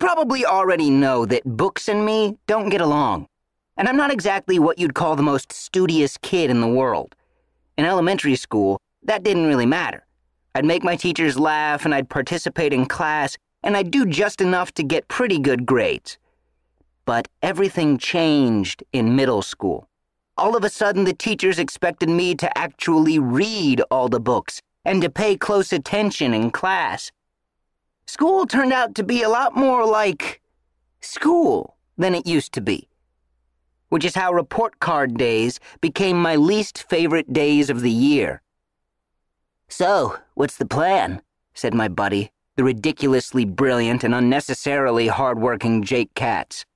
probably already know that books and me don't get along. And I'm not exactly what you'd call the most studious kid in the world. In elementary school, that didn't really matter. I'd make my teachers laugh, and I'd participate in class, and I'd do just enough to get pretty good grades. But everything changed in middle school. All of a sudden, the teachers expected me to actually read all the books and to pay close attention in class. School turned out to be a lot more like school than it used to be, which is how report card days became my least favorite days of the year. So, what's the plan? said my buddy, the ridiculously brilliant and unnecessarily hardworking Jake Katz.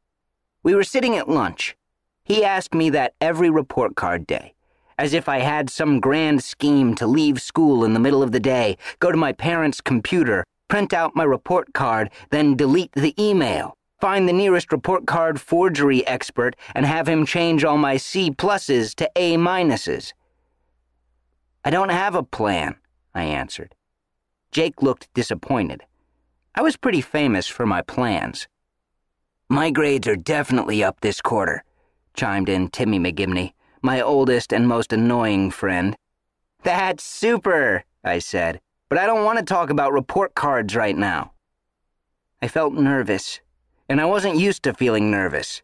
We were sitting at lunch. He asked me that every report card day, as if I had some grand scheme to leave school in the middle of the day, go to my parents' computer, print out my report card, then delete the email. Find the nearest report card forgery expert and have him change all my C pluses to A minuses. I don't have a plan, I answered. Jake looked disappointed. I was pretty famous for my plans. My grades are definitely up this quarter, chimed in Timmy McGivney, my oldest and most annoying friend. That's super, I said. But I don't want to talk about report cards right now. I felt nervous, and I wasn't used to feeling nervous.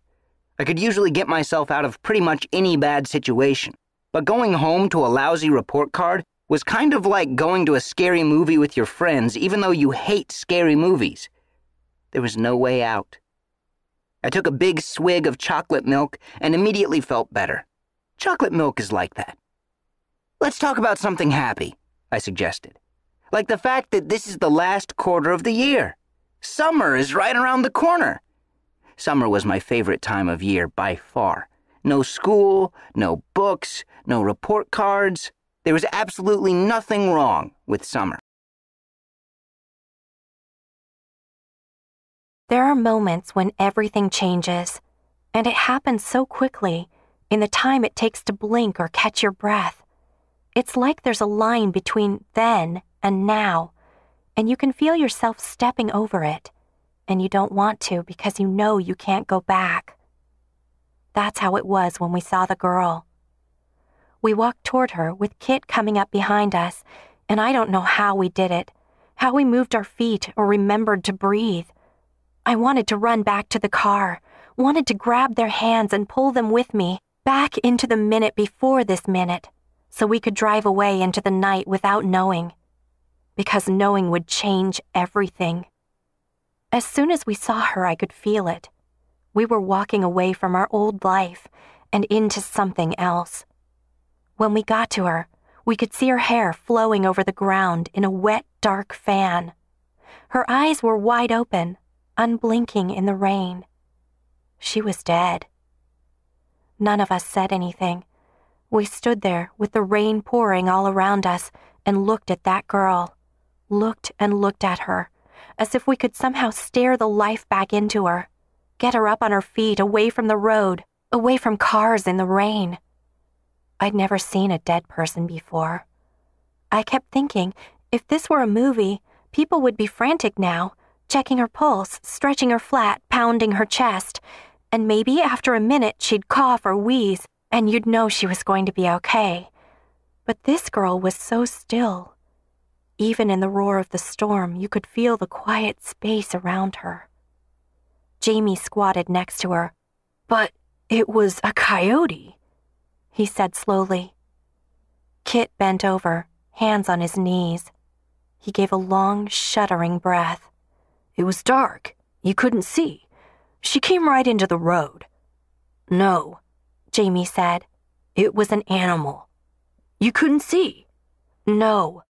I could usually get myself out of pretty much any bad situation, but going home to a lousy report card was kind of like going to a scary movie with your friends, even though you hate scary movies. There was no way out. I took a big swig of chocolate milk and immediately felt better. Chocolate milk is like that. Let's talk about something happy, I suggested. Like the fact that this is the last quarter of the year. Summer is right around the corner. Summer was my favorite time of year by far. No school, no books, no report cards. There was absolutely nothing wrong with summer. There are moments when everything changes, and it happens so quickly in the time it takes to blink or catch your breath. It's like there's a line between then and now, and you can feel yourself stepping over it, and you don't want to because you know you can't go back. That's how it was when we saw the girl. We walked toward her with Kit coming up behind us, and I don't know how we did it, how we moved our feet or remembered to breathe. I wanted to run back to the car, wanted to grab their hands and pull them with me back into the minute before this minute, so we could drive away into the night without knowing because knowing would change everything. As soon as we saw her, I could feel it. We were walking away from our old life and into something else. When we got to her, we could see her hair flowing over the ground in a wet, dark fan. Her eyes were wide open, unblinking in the rain. She was dead. None of us said anything. We stood there with the rain pouring all around us and looked at that girl looked and looked at her, as if we could somehow stare the life back into her, get her up on her feet, away from the road, away from cars in the rain. I'd never seen a dead person before. I kept thinking, if this were a movie, people would be frantic now, checking her pulse, stretching her flat, pounding her chest, and maybe after a minute she'd cough or wheeze, and you'd know she was going to be okay. But this girl was so still, even in the roar of the storm, you could feel the quiet space around her. Jamie squatted next to her. But it was a coyote, he said slowly. Kit bent over, hands on his knees. He gave a long, shuddering breath. It was dark. You couldn't see. She came right into the road. No, Jamie said. It was an animal. You couldn't see. No,